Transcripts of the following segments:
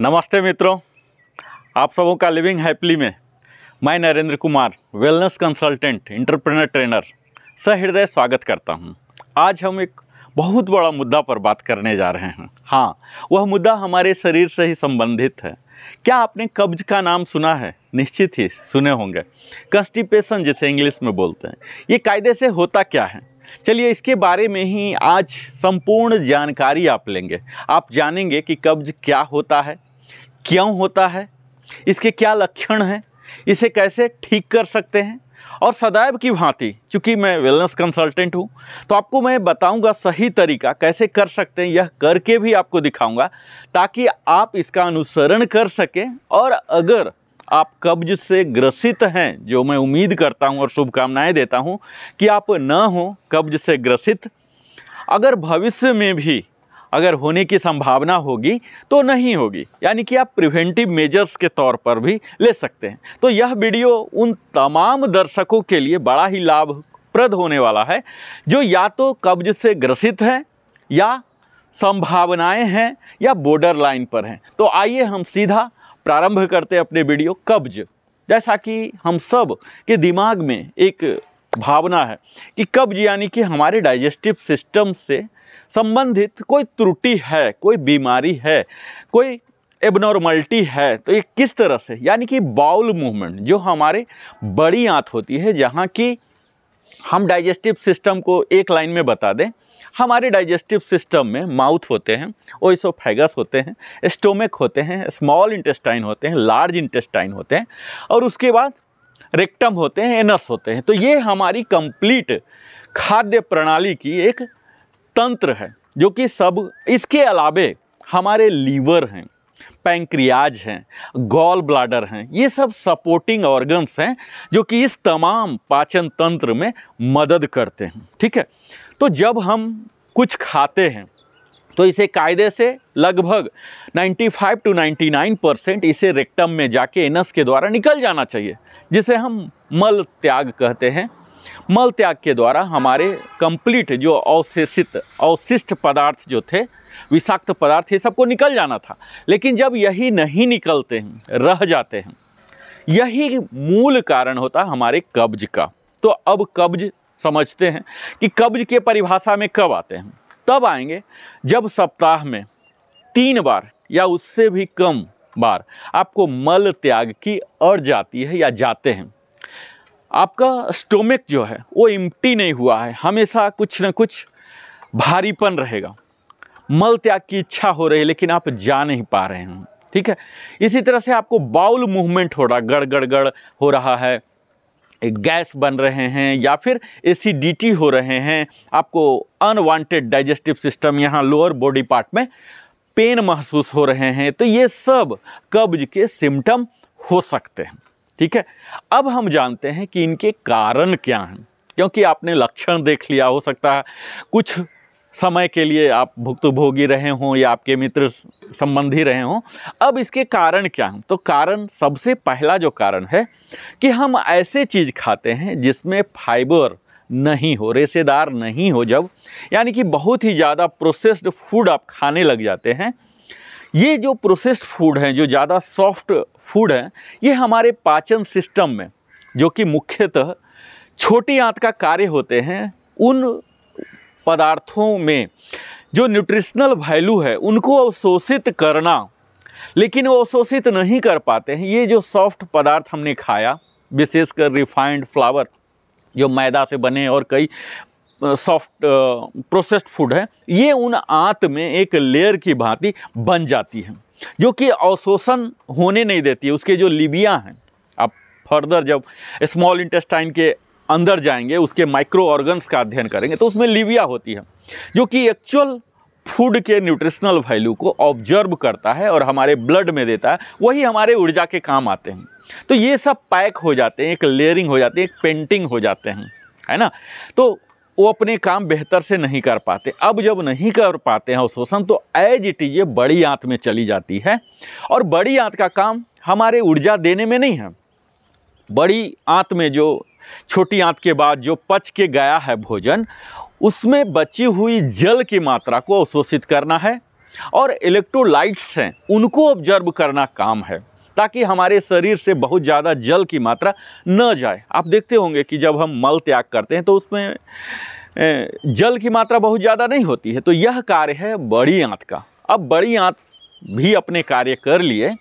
नमस्ते मित्रों आप सबों का लिविंग हैप्पली में मैं Narendra Kumar wellness consultant entrepreneur trainer सहृदय स्वागत करता हूं। आज हम एक बहुत बड़ा मुद्दा पर बात करने जा रहे हैं हाँ वह मुद्दा हमारे शरीर से ही संबंधित है क्या आपने कब्ज का नाम सुना है निश्चित ही सुने होंगे कंस्टिपेशन जिसे इंग्लिश में बोलते हैं ये कायदे से होता क्या है चलिए इसके बारे में ही आज संपूर्ण जानकारी आप लेंगे आप जानेंगे कि कब्ज क्या होता है क्यों होता है इसके क्या लक्षण हैं इसे कैसे ठीक कर सकते हैं और सदैव की भांति चूँकि मैं वेलनेस कंसल्टेंट हूँ तो आपको मैं बताऊँगा सही तरीका कैसे कर सकते हैं यह करके भी आपको दिखाऊँगा ताकि आप इसका अनुसरण कर सकें और अगर आप कब्ज से ग्रसित हैं जो मैं उम्मीद करता हूँ और शुभकामनाएं देता हूँ कि आप न हो कब्ज से ग्रसित अगर भविष्य में भी अगर होने की संभावना होगी तो नहीं होगी यानी कि आप प्रिवेंटिव मेजर्स के तौर पर भी ले सकते हैं तो यह वीडियो उन तमाम दर्शकों के लिए बड़ा ही लाभप्रद होने वाला है जो या तो कब्ज से ग्रसित हैं या संभावनाएं हैं या बॉर्डर लाइन पर हैं तो आइए हम सीधा प्रारंभ करते अपने वीडियो कब्ज जैसा कि हम सब के दिमाग में एक भावना है कि कब्ज यानी कि हमारे डाइजेस्टिव सिस्टम से संबंधित कोई त्रुटि है कोई बीमारी है कोई एबनॉर्मलिटी है तो ये किस तरह से यानी कि बाउल मूवमेंट जो हमारे बड़ी आँत होती है जहाँ की हम डाइजेस्टिव सिस्टम को एक लाइन में बता दें हमारे डाइजेस्टिव सिस्टम में माउथ होते हैं ओइसोफेगस होते हैं स्टोमक होते हैं स्मॉल इंटेस्टाइन होते हैं लार्ज इंटेस्टाइन होते हैं और उसके बाद रेक्टम होते हैं एनस होते हैं तो ये हमारी कंप्लीट खाद्य प्रणाली की एक तंत्र है जो कि सब इसके अलावे हमारे लीवर हैं पैंक्रियाज हैं गॉल ब्लाडर हैं ये सब सपोर्टिंग ऑर्गन्स हैं जो कि इस तमाम पाचन तंत्र में मदद करते हैं ठीक है तो जब हम कुछ खाते हैं तो इसे कायदे से लगभग 95 टू 99 परसेंट इसे रेक्टम में जाके एनस के द्वारा निकल जाना चाहिए जिसे हम मल त्याग कहते हैं मल त्याग के द्वारा हमारे कंप्लीट जो अवशेषित अवशिष्ट पदार्थ जो थे विषाक्त पदार्थ ये सबको निकल जाना था लेकिन जब यही नहीं निकलते हैं रह जाते हैं यही मूल कारण होता हमारे कब्ज का तो अब कब्ज समझते हैं कि कब्ज के परिभाषा में कब आते हैं तब आएंगे जब सप्ताह में तीन बार या उससे भी कम बार आपको मल त्याग की अर्ज आती है या जाते हैं आपका स्टोमिक जो है वो इम्टी नहीं हुआ है हमेशा कुछ ना कुछ भारीपन रहेगा मल त्याग की इच्छा हो रही है लेकिन आप जा नहीं पा रहे हैं ठीक है इसी तरह से आपको बाउल मूवमेंट हो रहा गड़ गड़ गड़ हो रहा है गैस बन रहे हैं या फिर एसिडिटी हो रहे हैं आपको अनवांटेड डाइजेस्टिव सिस्टम यहाँ लोअर बॉडी पार्ट में पेन महसूस हो रहे हैं तो ये सब कब्ज के सिम्टम हो सकते हैं ठीक है अब हम जानते हैं कि इनके कारण क्या हैं क्योंकि आपने लक्षण देख लिया हो सकता है कुछ समय के लिए आप भुक्तभोगी रहे हों या आपके मित्र संबंधी रहे हों अब इसके कारण क्या हैं तो कारण सबसे पहला जो कारण है कि हम ऐसे चीज़ खाते हैं जिसमें फाइबर नहीं हो रेसेदार नहीं हो जब यानी कि बहुत ही ज़्यादा प्रोसेस्ड फूड आप खाने लग जाते हैं ये जो प्रोसेस्ड फूड हैं जो ज़्यादा सॉफ्ट फूड हैं ये हमारे पाचन सिस्टम में जो कि मुख्यतः छोटी आंत का कार्य होते हैं उन पदार्थों में जो न्यूट्रिशनल वैल्यू है उनको अवशोषित करना लेकिन वो अवशोषित नहीं कर पाते हैं ये जो सॉफ्ट पदार्थ हमने खाया विशेषकर रिफाइंड फ्लावर जो मैदा से बने और कई सॉफ्ट प्रोसेस्ड फूड है ये उन आंत में एक लेयर की भांति बन जाती है जो कि अवशोषण होने नहीं देती है उसके जो लिबिया हैं आप फर्दर जब स्मॉल इंटेस्टाइन के अंदर जाएंगे उसके माइक्रो ऑर्गन्स का अध्ययन करेंगे तो उसमें लिबिया होती है जो कि एक्चुअल फूड के न्यूट्रिशनल वैल्यू को ऑब्जर्व करता है और हमारे ब्लड में देता है वही हमारे ऊर्जा के काम आते हैं तो ये सब पैक हो जाते हैं एक लेयरिंग हो जाती है एक पेंटिंग हो जाते हैं है ना तो वो अपने काम बेहतर से नहीं कर पाते अब जब नहीं कर पाते हैं अवशोषण तो एज इट इज ये बड़ी आंत में चली जाती है और बड़ी आंत का काम हमारे ऊर्जा देने में नहीं है बड़ी आंत में जो छोटी आंत के बाद जो पच के गया है भोजन उसमें बची हुई जल की मात्रा को अवशोषित करना है और इलेक्ट्रोलाइट्स हैं उनको ऑब्जर्व करना काम है ताकि हमारे शरीर से बहुत ज़्यादा जल की मात्रा न जाए आप देखते होंगे कि जब हम मल त्याग करते हैं तो उसमें जल की मात्रा बहुत ज़्यादा नहीं होती है तो यह कार्य है बड़ी आँत का अब बड़ी आँत भी अपने कार्य कर लिए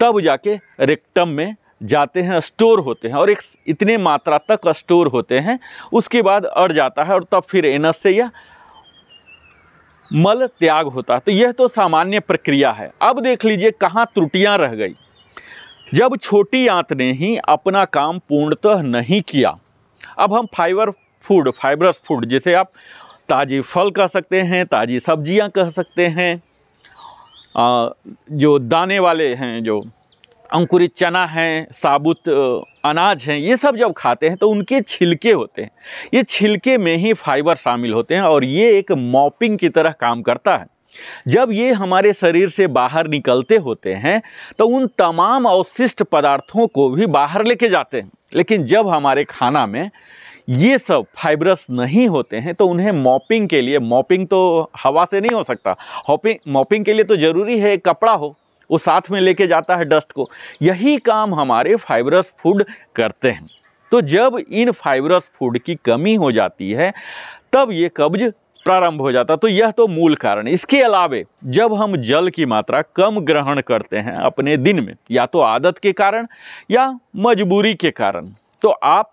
तब जाके रेक्टम में जाते हैं स्टोर होते हैं और एक इतने मात्रा तक स्टोर होते हैं उसके बाद अड़ जाता है और तब फिर एनस से यह मल त्याग होता है तो यह तो सामान्य प्रक्रिया है अब देख लीजिए कहाँ त्रुटियाँ रह गई जब छोटी आंत ने ही अपना काम पूर्णतः नहीं किया अब हम फाइबर फूड फाइबरस फूड जिसे आप ताज़ी फल कह सकते हैं ताज़ी सब्जियां कह सकते हैं जो दाने वाले हैं जो अंकुरित चना हैं साबुत अनाज हैं ये सब जब खाते हैं तो उनके छिलके होते हैं ये छिलके में ही फाइबर शामिल होते हैं और ये एक मॉपिंग की तरह काम करता है जब ये हमारे शरीर से बाहर निकलते होते हैं तो उन तमाम अवशिष्ट पदार्थों को भी बाहर लेके जाते हैं लेकिन जब हमारे खाना में ये सब फाइबरस नहीं होते हैं तो उन्हें मॉपिंग के लिए मॉपिंग तो हवा से नहीं हो सकता हॉपिंग मॉपिंग के लिए तो ज़रूरी है कपड़ा हो वो साथ में लेके जाता है डस्ट को यही काम हमारे फाइबरस फूड करते हैं तो जब इन फाइबरस फूड की कमी हो जाती है तब ये कब्ज प्रारंभ हो जाता तो यह तो मूल कारण इसके अलावे जब हम जल की मात्रा कम ग्रहण करते हैं अपने दिन में या तो आदत के कारण या मजबूरी के कारण तो आप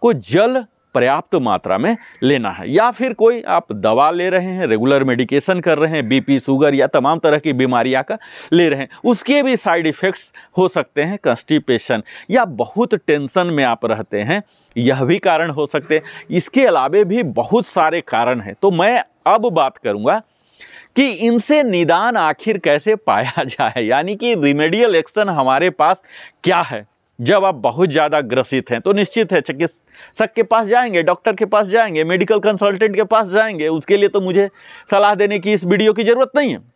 को जल पर्याप्त मात्रा में लेना है या फिर कोई आप दवा ले रहे हैं रेगुलर मेडिकेशन कर रहे हैं बीपी शुगर या तमाम तरह की बीमारियां का ले रहे हैं उसके भी साइड इफ़ेक्ट्स हो सकते हैं कंस्टिपेशन या बहुत टेंशन में आप रहते हैं यह भी कारण हो सकते हैं इसके अलावे भी बहुत सारे कारण हैं तो मैं अब बात करूँगा कि इनसे निदान आखिर कैसे पाया जाए यानी कि रिमेडियल एक्शन हमारे पास क्या है जब आप बहुत ज़्यादा ग्रसित हैं तो निश्चित है चिकित्सक के पास जाएंगे डॉक्टर के पास जाएंगे मेडिकल कंसल्टेंट के पास जाएंगे उसके लिए तो मुझे सलाह देने की इस वीडियो की ज़रूरत नहीं है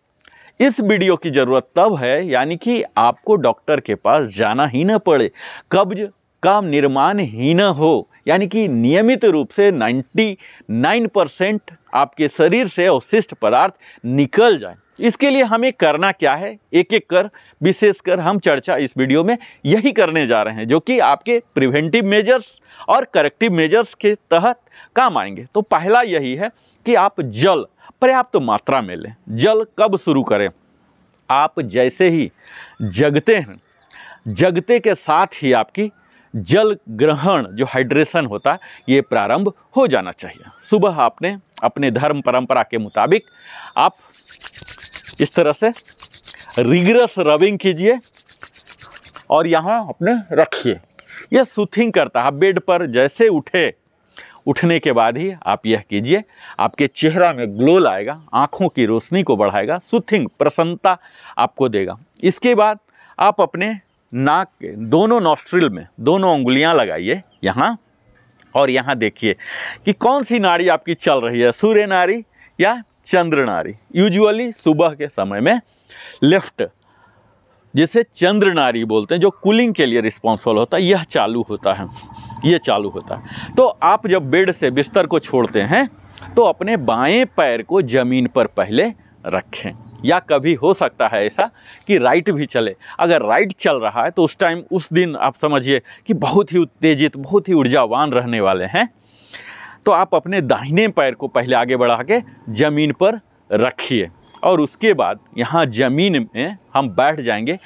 इस वीडियो की ज़रूरत तब है यानी कि आपको डॉक्टर के पास जाना ही ना पड़े कब्ज का निर्माण ही न हो यानी कि नियमित रूप से 99 परसेंट आपके शरीर से अवशिष्ट पदार्थ निकल जाए इसके लिए हमें करना क्या है एक एक कर विशेषकर हम चर्चा इस वीडियो में यही करने जा रहे हैं जो कि आपके प्रिवेंटिव मेजर्स और करेक्टिव मेजर्स के तहत काम आएंगे तो पहला यही है कि आप जल पर्याप्त तो मात्रा में लें जल कब शुरू करें आप जैसे ही जगते हैं जगते के साथ ही आपकी जल ग्रहण जो हाइड्रेशन होता है ये प्रारंभ हो जाना चाहिए सुबह आपने अपने धर्म परंपरा के मुताबिक आप इस तरह से रिग्रस रबिंग कीजिए और यहाँ अपने रखिए यह सुथिंग करता है बेड पर जैसे उठे उठने के बाद ही आप यह कीजिए आपके चेहरा में ग्लो लाएगा आँखों की रोशनी को बढ़ाएगा सुथिंग प्रसन्नता आपको देगा इसके बाद आप अपने नाक के दोनों नॉस्ट्रिल में दोनों उंगलियां लगाइए यहाँ और यहाँ देखिए कि कौन सी नाड़ी आपकी चल रही है सूर्य नाड़ी या चंद्र नाड़ी यूजुअली सुबह के समय में लेफ्ट जिसे चंद्र नारी बोलते हैं जो कूलिंग के लिए रिस्पॉन्सिबल होता है यह चालू होता है यह चालू होता है तो आप जब बेड से बिस्तर को छोड़ते हैं तो अपने बाएं पैर को ज़मीन पर पहले रखें या कभी हो सकता है ऐसा कि राइट भी चले अगर राइट चल रहा है तो उस टाइम उस दिन आप समझिए कि बहुत ही उत्तेजित बहुत ही ऊर्जावान रहने वाले हैं तो आप अपने दाहिने पैर को पहले आगे बढ़ा के ज़मीन पर रखिए और उसके बाद यहाँ ज़मीन में हम बैठ जाएंगे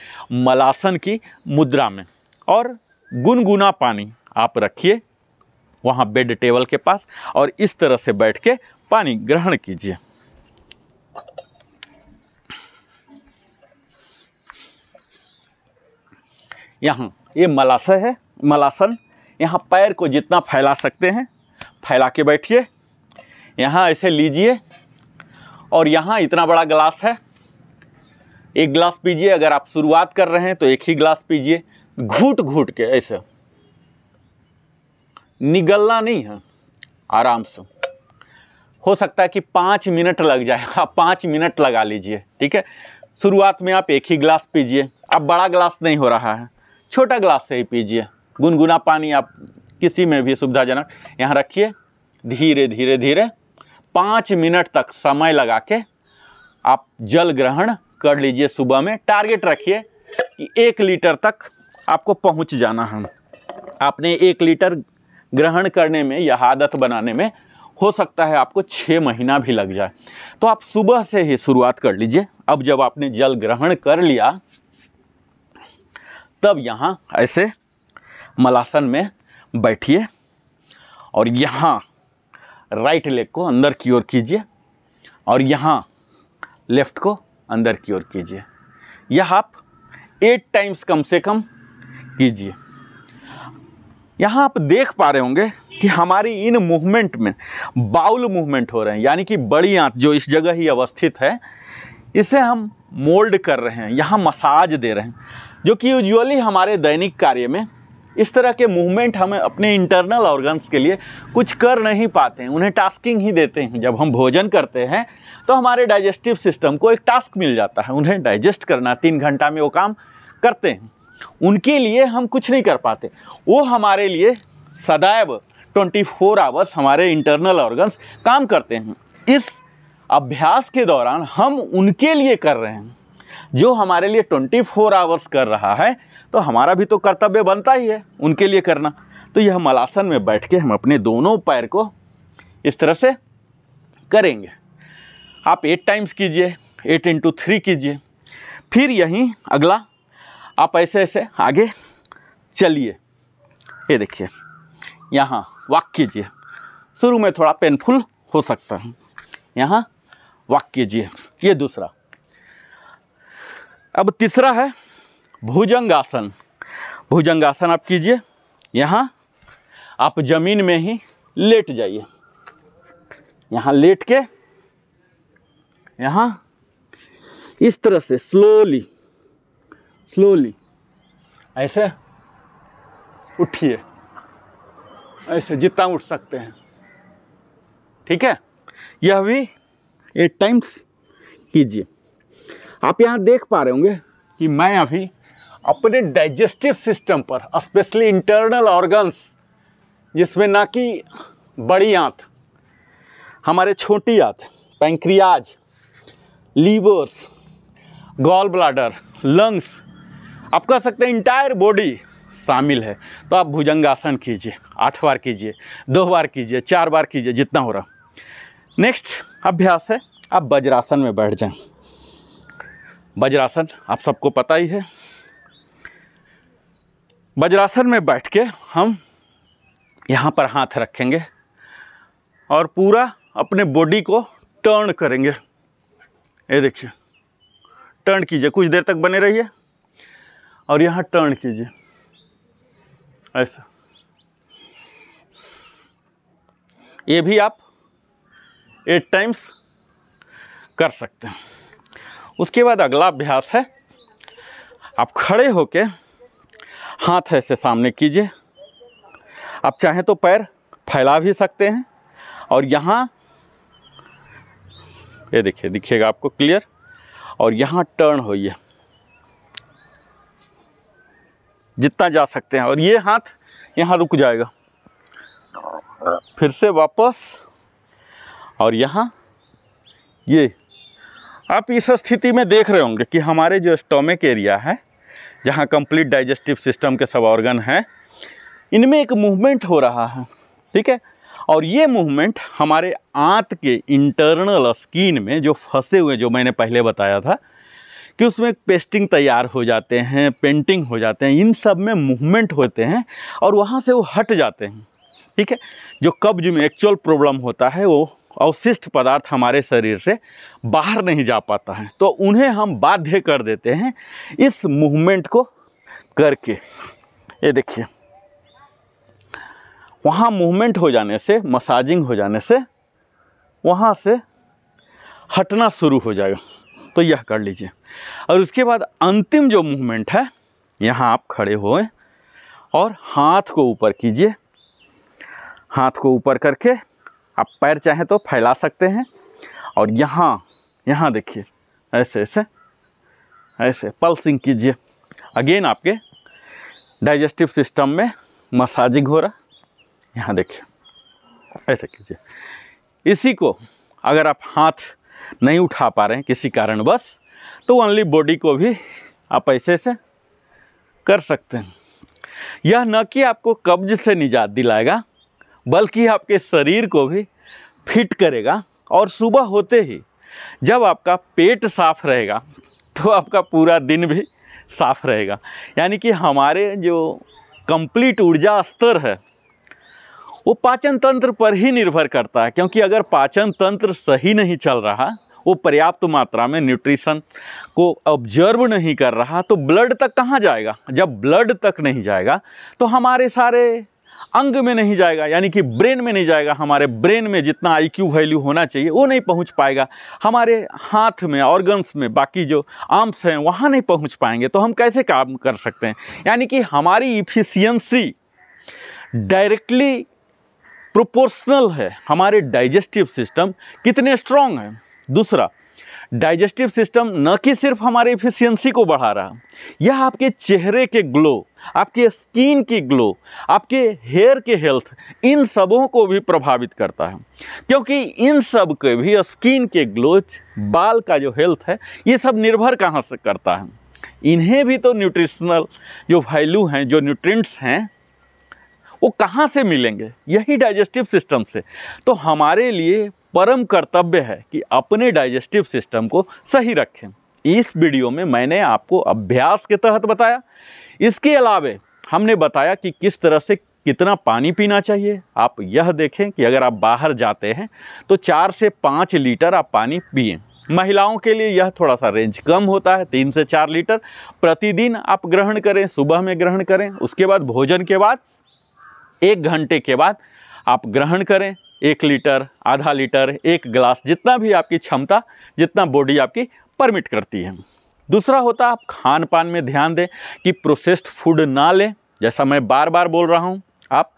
मलासन की मुद्रा में और गुनगुना पानी आप रखिए वहाँ बेड टेबल के पास और इस तरह से बैठ के पानी ग्रहण कीजिए यहाँ ये मलासा है मलासन यहाँ पैर को जितना फैला सकते हैं फैला के बैठिए यहाँ ऐसे लीजिए और यहाँ इतना बड़ा गिलास है एक गिलास पीजिए अगर आप शुरुआत कर रहे हैं तो एक ही गिलास पीजिए घूट घूट के ऐसे निगलना नहीं है आराम से हो सकता है कि पाँच मिनट लग जाए आप हाँ, पाँच मिनट लगा लीजिए ठीक है शुरुआत में आप एक ही गिलास पीजिए अब बड़ा गिलास नहीं हो रहा है छोटा ग्लास से ही पीजिए गुनगुना पानी आप किसी में भी सुविधाजनक यहाँ रखिए धीरे धीरे धीरे पाँच मिनट तक समय लगा के आप जल ग्रहण कर लीजिए सुबह में टारगेट रखिए कि एक लीटर तक आपको पहुँच जाना है आपने एक लीटर ग्रहण करने में यह आदत बनाने में हो सकता है आपको छः महीना भी लग जाए तो आप सुबह से ही शुरुआत कर लीजिए अब जब आपने जल ग्रहण कर लिया तब यहाँ ऐसे मलासन में बैठिए और यहाँ राइट लेग को अंदर की ओर कीजिए और यहाँ लेफ़्ट को अंदर की ओर कीजिए यह आप एट टाइम्स कम से कम कीजिए यहाँ आप देख पा रहे होंगे कि हमारी इन मूवमेंट में बाउल मूवमेंट हो रहे हैं यानी कि बड़ी आंत जो इस जगह ही अवस्थित है इसे हम मोल्ड कर रहे हैं यहाँ मसाज दे रहे हैं जो कि यूजुअली हमारे दैनिक कार्य में इस तरह के मूवमेंट हमें अपने इंटरनल ऑर्गन्स के लिए कुछ कर नहीं पाते हैं उन्हें टास्किंग ही देते हैं जब हम भोजन करते हैं तो हमारे डाइजेस्टिव सिस्टम को एक टास्क मिल जाता है उन्हें डाइजेस्ट करना तीन घंटा में वो काम करते हैं उनके लिए हम कुछ नहीं कर पाते वो हमारे लिए सदैव 24 फोर आवर्स हमारे इंटरनल ऑर्गन्स काम करते हैं इस अभ्यास के दौरान हम उनके लिए कर रहे हैं जो हमारे लिए ट्वेंटी फोर आवर्स कर रहा है तो हमारा भी तो कर्तव्य बनता ही है उनके लिए करना तो यह मलासन में बैठ के हम अपने दोनों पैर को इस तरह से करेंगे आप एट टाइम्स कीजिए एट इंटू थ्री कीजिए फिर यहीं अगला आप ऐसे ऐसे आगे चलिए ये देखिए यहाँ वाक कीजिए शुरू में थोड़ा पेनफुल हो सकता है यहाँ वॉक कीजिए ये दूसरा अब तीसरा है भुजंगासन भुजंगासन आप कीजिए यहाँ आप जमीन में ही लेट जाइए यहाँ लेट के यहाँ इस तरह से स्लोली स्लोली ऐसे उठिए ऐसे जितना उठ सकते हैं ठीक है यह भी एट टाइम्स कीजिए आप यहाँ देख पा रहे होंगे कि मैं अभी अपने डाइजेस्टिव सिस्टम पर स्पेशली इंटरनल ऑर्गन्स जिसमें ना कि बड़ी आँत हमारे छोटी आँत pancreas livers gall bladder lungs आप कह सकते हैं इंटायर बॉडी शामिल है तो आप भुजंगासन कीजिए आठ बार कीजिए दो बार कीजिए चार बार कीजिए जितना हो रहा नेक्स्ट अभ्यास है आप वज्रासन में बैठ जाएं वज्रासन आप सबको पता ही है वज्रासन में बैठ के हम यहाँ पर हाथ रखेंगे और पूरा अपने बॉडी को टर्न करेंगे ये देखिए टर्न कीजिए कुछ देर तक बने रहिए और यहाँ टर्न कीजिए ऐसा ये भी आप एट टाइम्स कर सकते हैं उसके बाद अगला अभ्यास है आप खड़े होके हाथ ऐसे सामने कीजिए आप चाहें तो पैर फैला भी सकते हैं और यहाँ ये देखिए दिखेगा आपको क्लियर और यहाँ टर्न होइए जितना जा सकते हैं और ये हाथ यहाँ रुक जाएगा फिर से वापस और यहाँ ये आप इस स्थिति में देख रहे होंगे कि हमारे जो स्टोमिक एरिया है जहाँ कंप्लीट डाइजेस्टिव सिस्टम के सब ऑर्गन हैं इनमें एक मूवमेंट हो रहा है ठीक है और ये मूवमेंट हमारे आँत के इंटरनल स्किन में जो फंसे हुए जो मैंने पहले बताया था कि उसमें पेस्टिंग तैयार हो जाते हैं पेंटिंग हो जाते हैं इन सब में मूवमेंट होते हैं और वहाँ से वो हट जाते हैं ठीक है जो कब्ज में एक्चुअल प्रॉब्लम होता है वो अवशिष्ट पदार्थ हमारे शरीर से बाहर नहीं जा पाता है तो उन्हें हम बाध्य कर देते हैं इस मूवमेंट को करके ये देखिए वहाँ मूवमेंट हो जाने से मसाजिंग हो जाने से वहाँ से हटना शुरू हो जाएगा तो यह कर लीजिए और उसके बाद अंतिम जो मूवमेंट है यहाँ आप खड़े होए और हाथ को ऊपर कीजिए हाथ को ऊपर करके आप पैर चाहें तो फैला सकते हैं और यहाँ यहाँ देखिए ऐसे ऐसे ऐसे पल्सिंग कीजिए अगेन आपके डाइजेस्टिव सिस्टम में मसाजिंग हो रहा यहाँ देखिए ऐसे कीजिए इसी को अगर आप हाथ नहीं उठा पा रहे हैं किसी कारणवश तो ओनली बॉडी को भी आप ऐसे ऐसे कर सकते हैं यह न कि आपको कब्ज से निजात दिलाएगा बल्कि आपके शरीर को भी फिट करेगा और सुबह होते ही जब आपका पेट साफ रहेगा तो आपका पूरा दिन भी साफ रहेगा यानी कि हमारे जो कंप्लीट ऊर्जा स्तर है वो पाचन तंत्र पर ही निर्भर करता है क्योंकि अगर पाचन तंत्र सही नहीं चल रहा वो पर्याप्त मात्रा में न्यूट्रिशन को ऑब्जर्व नहीं कर रहा तो ब्लड तक कहाँ जाएगा जब ब्लड तक नहीं जाएगा तो हमारे सारे अंग में नहीं जाएगा यानी कि ब्रेन में नहीं जाएगा हमारे ब्रेन में जितना आई क्यू वैल्यू होना चाहिए वो नहीं पहुंच पाएगा हमारे हाथ में ऑर्गन्स में बाकी जो आर्म्स हैं वहाँ नहीं पहुंच पाएंगे तो हम कैसे काम कर सकते हैं यानी कि हमारी इफ़िशियंसी डायरेक्टली प्रोपोर्शनल है हमारे डाइजेस्टिव सिस्टम कितने स्ट्रांग हैं दूसरा डाइजेस्टिव सिस्टम न कि सिर्फ हमारे इफिशियंसी को बढ़ा रहा यह आपके चेहरे के ग्लो आपके स्किन की ग्लो आपके हेयर के हेल्थ इन सबों को भी प्रभावित करता है क्योंकि इन सब के भी स्किन के ग्लो बाल का जो हेल्थ है ये सब निर्भर कहाँ से करता है इन्हें भी तो न्यूट्रिशनल जो वैल्यू हैं जो न्यूट्रिएंट्स हैं वो कहाँ से मिलेंगे यही डाइजेस्टिव सिस्टम से तो हमारे लिए परम कर्तव्य है कि अपने डाइजेस्टिव सिस्टम को सही रखें इस वीडियो में मैंने आपको अभ्यास के तहत बताया इसके अलावे हमने बताया कि किस तरह से कितना पानी पीना चाहिए आप यह देखें कि अगर आप बाहर जाते हैं तो चार से पाँच लीटर आप पानी पिए महिलाओं के लिए यह थोड़ा सा रेंज कम होता है तीन से चार लीटर प्रतिदिन आप ग्रहण करें सुबह में ग्रहण करें उसके बाद भोजन के बाद एक घंटे के बाद आप ग्रहण करें एक लीटर आधा लीटर एक ग्लास जितना भी आपकी क्षमता जितना बॉडी आपकी परमिट करती है दूसरा होता आप खान पान में ध्यान दें कि प्रोसेस्ड फूड ना लें जैसा मैं बार बार बोल रहा हूँ आप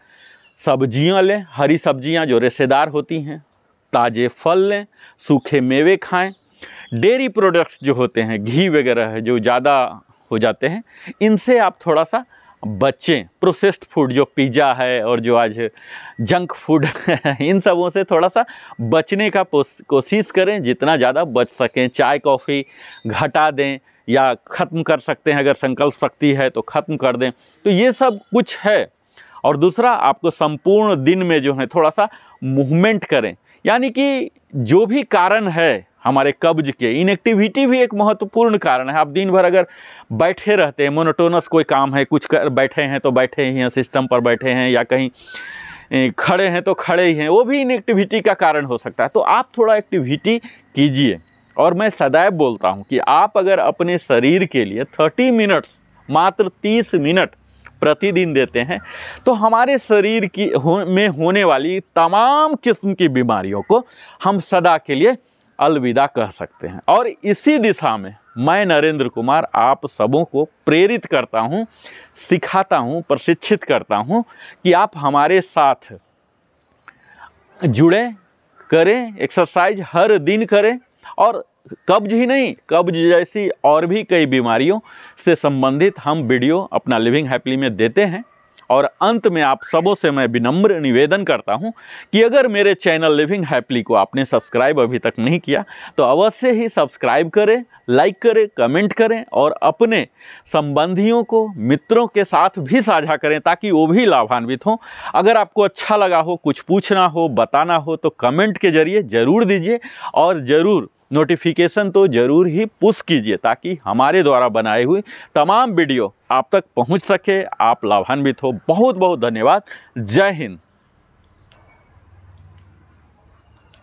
सब्जियाँ लें हरी सब्जियाँ जो रेशेदार होती हैं ताज़े फल लें सूखे मेवे खाएं डेयरी प्रोडक्ट्स जो होते हैं घी वगैरह है जो ज़्यादा हो जाते हैं इनसे आप थोड़ा सा बच्चे प्रोसेस्ड फूड जो पिज़्ज़ा है और जो आज जंक फूड इन सबों से थोड़ा सा बचने का कोशिश करें जितना ज़्यादा बच सकें चाय कॉफ़ी घटा दें या ख़त्म कर सकते हैं अगर संकल्प शक्ति है तो ख़त्म कर दें तो ये सब कुछ है और दूसरा आपको संपूर्ण दिन में जो है थोड़ा सा मूवमेंट करें यानी कि जो भी कारण है हमारे कब्ज के इनएक्टिविटी भी एक महत्वपूर्ण कारण है आप दिन भर अगर बैठे रहते हैं मोनोटोनस कोई काम है कुछ कर बैठे हैं तो बैठे ही हैं सिस्टम पर बैठे हैं या कहीं खड़े हैं तो खड़े ही हैं वो भी इनएक्टिविटी का कारण हो सकता है तो आप थोड़ा एक्टिविटी कीजिए और मैं सदैव बोलता हूँ कि आप अगर अपने शरीर के लिए थर्टी मिनट्स मात्र तीस मिनट प्रतिदिन देते हैं तो हमारे शरीर की हो, में होने वाली तमाम किस्म की बीमारियों को हम सदा के लिए अलविदा कह सकते हैं और इसी दिशा में मैं नरेंद्र कुमार आप सबों को प्रेरित करता हूँ सिखाता हूँ प्रशिक्षित करता हूँ कि आप हमारे साथ जुड़ें करें एक्सरसाइज हर दिन करें और कब्ज ही नहीं कब्ज जैसी और भी कई बीमारियों से संबंधित हम वीडियो अपना लिविंग हैप्पली में देते हैं और अंत में आप सबों से मैं विनम्र निवेदन करता हूं कि अगर मेरे चैनल लिविंग हैप्पली को आपने सब्सक्राइब अभी तक नहीं किया तो अवश्य ही सब्सक्राइब करें लाइक करें कमेंट करें और अपने संबंधियों को मित्रों के साथ भी साझा करें ताकि वो भी लाभान्वित हों अगर आपको अच्छा लगा हो कुछ पूछना हो बताना हो तो कमेंट के जरिए ज़रूर दीजिए और ज़रूर नोटिफिकेशन तो ज़रूर ही पुश कीजिए ताकि हमारे द्वारा बनाए हुए तमाम वीडियो आप तक पहुंच सके आप लाभान्वित हो बहुत बहुत धन्यवाद जय हिंद